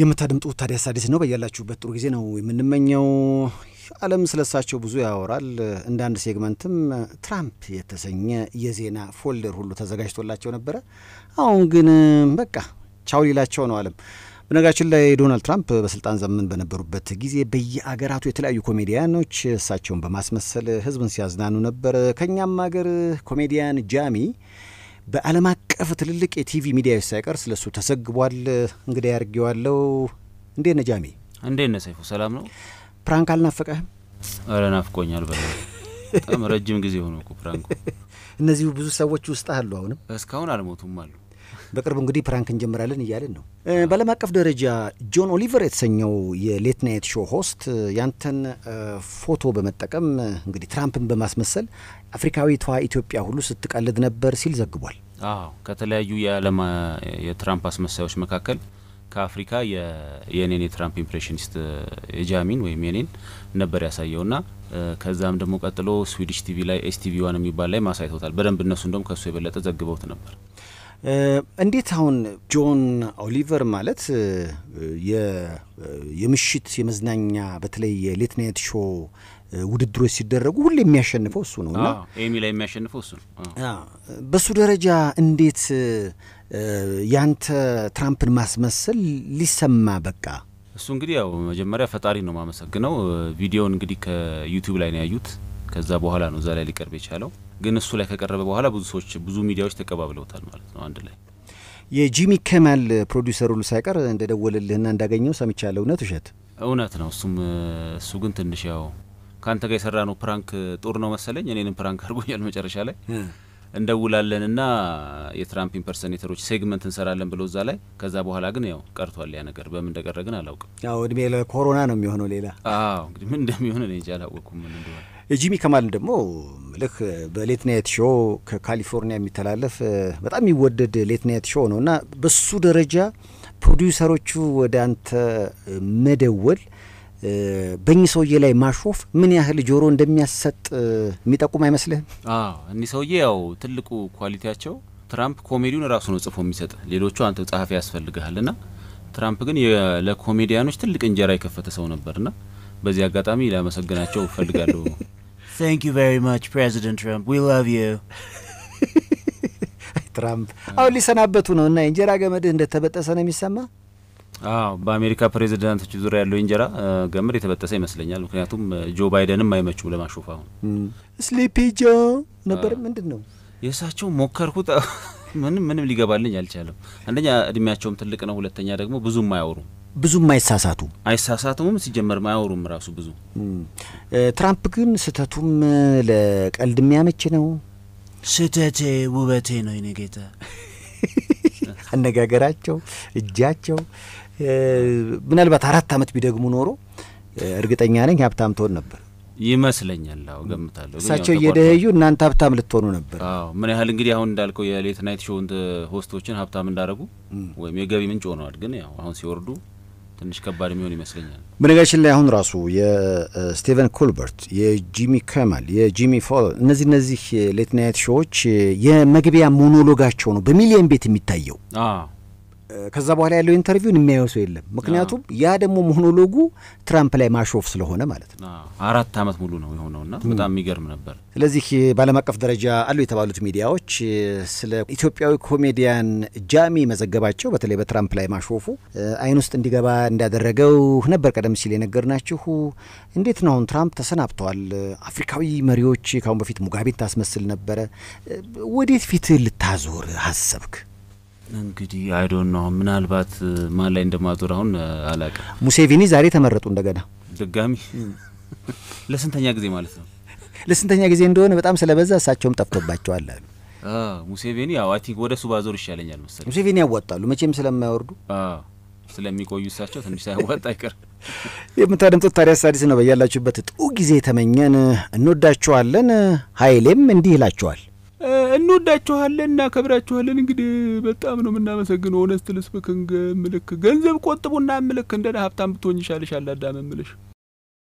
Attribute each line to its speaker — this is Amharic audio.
Speaker 1: የምታደምጡት ታዲያስ አዲስ ነው። በያላችሁበት ጥሩ ጊዜ ነው የምንመኘው። ዓለም ስለሳቸው ብዙ ያወራል። እንደ አንድ ሴግመንትም ትራምፕ የተሰኘ የዜና ፎልደር ሁሉ ተዘጋጅቶላቸው ነበረ። አሁን ግን በቃ ቻው ሊላቸው ነው ዓለም። በነጋችን ላይ ዶናልድ ትራምፕ በስልጣን ዘመን በነበሩበት ጊዜ በየአገራቱ የተለያዩ ኮሜዲያኖች እሳቸውን በማስመሰል ህዝብን ሲያዝናኑ ነበር። ከእኛም ሀገር ኮሜዲያን ጃሚ በዓለም አቀፍ ትልልቅ የቲቪ ሚዲያዎች ሳይቀር ስለ እሱ ተዘግቧል። እንግዲህ ያርጌዋለው። እንዴት ነህ ጃሚ?
Speaker 2: እንዴት ነህ ሰይፉ? ሰላም ነው።
Speaker 1: ፕራንክ አልናፈቀህም?
Speaker 2: ኧረ ናፍቆኛል። በጣም ረጅም ጊዜ ሆነ እኮ ፕራንኩ።
Speaker 1: እነዚሁ ብዙ ሰዎች ውስጥ አሉ፣ አሁንም እስካሁን አልሞቱም አሉ። በቅርቡ እንግዲህ ፕራንክ እንጀምራለን እያለን ነው። በዓለም አቀፍ ደረጃ ጆን ኦሊቨር የተሰኘው የሌት ናይት ሾው ሆስት ያንተን ፎቶ በመጠቀም እንግዲህ ትራምፕን በማስመሰል አፍሪካዊቷ ኢትዮጵያ ሁሉ ስትቀልድ ነበር ሲል ዘግቧል።
Speaker 2: አዎ ከተለያዩ የዓለም የትራምፕ አስመሳዮች መካከል ከአፍሪካ የኔን የትራምፕ ኢምፕሬሽኒስት የጃሚን ወይም የኔን ነበር ያሳየው ና ከዛም ደግሞ ቀጥሎ ስዊዲሽ ቲቪ ላይ ኤስቲቪ ዋን የሚባል ላይ ማሳይተውታል በደንብ እነሱ እንደም ከሱ የበለጠ
Speaker 1: ዘግበውት ነበር። እንዴት አሁን ጆን ኦሊቨር ማለት የምሽት የመዝናኛ በተለይ የሌትናይት ሾ ውድድሮች ሲደረጉ ሁሌ የሚያሸንፈው እሱ ነው እና
Speaker 2: ኤሚ ላይ የሚያሸንፈው እሱ ነው።
Speaker 1: በእሱ ደረጃ እንዴት ያንተ ትራምፕን ማስመሰል ሊሰማ በቃ
Speaker 2: እሱ እንግዲህ ያው መጀመሪያ ፈጣሪ ነው ማመሰግነው። ቪዲዮውን እንግዲህ ከዩቲዩብ ላይ ነው ያዩት። ከዛ በኋላ ነው እዛ ላይ ሊቀርብ የቻለው። ግን እሱ ላይ ከቀረበ በኋላ ብዙ ሰዎች ብዙ ሚዲያዎች ተቀባብለውታል ማለት ነው። አንድ ላይ
Speaker 1: የጂሚ ከማል ፕሮዲውሰሩ ሳይቀር እንደደወለልህና እንዳገኘው ሰምቻለሁ። እውነት ውሸት?
Speaker 2: እውነት ነው። እሱም እሱ ግን ትንሽ ያው ከአንተ ጋር የሰራ ነው ፕራንክ ጦር ነው መሰለኝ እኔንም ፕራንክ አድርጎኛል። መጨረሻ ላይ እንደውላለን ና የትራምፕ ኢምፐርሰኔተሮች ሴግመንት እንሰራለን ብሎ እዛ ላይ ከዛ በኋላ ግን ያው ቀርቷል ያ ነገር። በምን እንደቀረ ግን አላውቅም።
Speaker 1: ያው እድሜ ለኮሮና ነው የሚሆነው። ሌላ
Speaker 2: አዎ እንግዲህ ምን እንደሚሆን እኔ እንጂ አላወቅኩም ምን
Speaker 1: እንደሆነ። ጂሚ ከማል ደግሞ ልክ በሌትናየት ናይት ሾ ከካሊፎርኒያ የሚተላለፍ በጣም የሚወደድ ሌትናየት ናይት ሾ ነው እና በሱ ደረጃ ፕሮዲውሰሮቹ ወደ አንተ መደወል በእኚህ ሰውዬ ላይ ማሾፍ ምን ያህል ጆሮ እንደሚያሰጥ የሚጠቁም አይመስልህም?
Speaker 2: እኒህ ሰውዬ ያው ትልቁ ኳሊቲያቸው ትራምፕ ኮሜዲውን ራሱ ነው ጽፎ የሚሰጥ። ሌሎቹ አንተ ጸሐፊ ያስፈልግሃል ና ትራምፕ ግን ለኮሜዲያኖች ትልቅ እንጀራ የከፈተ ሰው ነበር ና በዚህ አጋጣሚ ላመሰግናቸው እፈልጋለሁ። ታንክ ዩ ቨሪ ማች ፕሬዚደንት ትራምፕ ዊ ላቭ ዩ።
Speaker 1: ትራምፕ አሁን ሊሰናበቱ ነው እና የእንጀራ ገመድህ እንደተበጠሰ ነው የሚሰማ
Speaker 2: አዎ በአሜሪካ ፕሬዚዳንቶች ዙሪያ ያለው እንጀራ ገመድ የተበጠሰ ይመስለኛል። ምክንያቱም ጆ ባይደንም አይመቹም ለማሾፍ። አሁን
Speaker 1: ስሊፒ ጆ ነበር ምንድን ነው የእሳቸው ሞከርኩት።
Speaker 2: ምንም ምንም ሊገባልኝ አልቻለም። አንደኛ እድሜያቸውም ትልቅ ነው፣ ሁለተኛ ደግሞ ብዙም አያወሩም፣
Speaker 1: ብዙም አይሳሳቱ
Speaker 2: አይሳሳቱም። ሲጀመር አያወሩም ራሱ ብዙ።
Speaker 1: ትራምፕ ግን ስህተቱም ለቀልድ የሚያመች ነው። ስህተቴ ውበቴ ነው የኔ ጌታ አነጋገራቸው፣ እጃቸው ምናልባት አራት ዓመት ቢደግሙ ኖሮ እርግጠኛ ነኝ ሀብታም ትሆን ነበር
Speaker 2: ይመስለኛል።
Speaker 1: አዎ ገምታለሁ። እሳቸው እየደህዩ እናንተ ሀብታም ልትሆኑ ነበር።
Speaker 2: አዎ ምን ያህል እንግዲህ አሁን እንዳልከው የሌት ናይት ሾውን ሆስቶችን ሀብታም እንዳደረጉ ወይም የገቢ ምንጭ ሆነዋል። ግን ያው አሁን ሲወርዱ ትንሽ ከባድ የሚሆን ይመስለኛል።
Speaker 1: በነገራችን ላይ አሁን ራሱ የስቲቨን ኮልበርት፣ የጂሚ ከመል፣ የጂሚ ፎል እነዚህ እነዚህ ሌት ሾዎች የመግቢያ ሞኖሎጋቸው ነው በሚሊየን ቤት የሚታየው ከዛ በኋላ ያለው ኢንተርቪውን የሚያየው ሰው የለም። ምክንያቱም ያ ደግሞ ሞኖሎጉ ትራምፕ ላይ ማሾፍ ስለሆነ ማለት ነው። አራት አመት ሙሉ ነው የሆነውና በጣም የሚገርም ነበር። ስለዚህ በዓለም አቀፍ ደረጃ አሉ የተባሉት ሚዲያዎች ስለ ኢትዮጵያዊ ኮሜዲያን ጃሚ መዘገባቸው በተለይ በትራምፕ ላይ ማሾፉ አይን ውስጥ እንዲገባ እንዳደረገው ነበር። ቀደም ሲል የነገርናችሁ እንዴት ነው አሁን ትራምፕ ተሰናብተዋል። አፍሪካዊ መሪዎች ካሁን በፊት ሙጋቤን ታስመስል ነበረ። ወዴት ፊት ልታዞር አሰብክ?
Speaker 2: እንግዲህ አይዶን ነው ምናልባት ማን ላይ እንደማዞር አሁን
Speaker 1: አላውቅም። ሙሴቪኒ ዛሬ ተመረጡ እንደገና
Speaker 2: ድጋሚ ለስንተኛ ጊዜ ማለት ነው።
Speaker 1: ለስንተኛ ጊዜ እንደሆነ በጣም ስለበዛ እሳቸውም ጠፍቶባቸዋል አሉ።
Speaker 2: ሙሴቬኒ ያው አይ ቲንክ ወደ ሱ ባዞር ይሻለኛል መሰለኝ።
Speaker 1: ሙሴቬኒ ያዋጣሉ መቼም ስለማያወርዱ
Speaker 2: ስለሚቆዩ እሳቸው ትንሽ ሳያዋጣ አይቀር።
Speaker 1: የምታደምጡት ታዲያ አዲስ ነው። በያላችሁበት ጥሩ ጊዜ ተመኘን። እንወዳችኋለን። ሀይሌም እንዲህ ይላችኋል
Speaker 2: እንወዳችኋለን፣ እናከብራችኋለን። እንግዲህ በጣም ነው የምናመሰግነው። ሆነስት ልስብክ ምልክ ገንዘብ ቆጥቡና ምልክ እንደ ሀብታም ብትሆኝ ይሻልሻል አዳም ምልሽ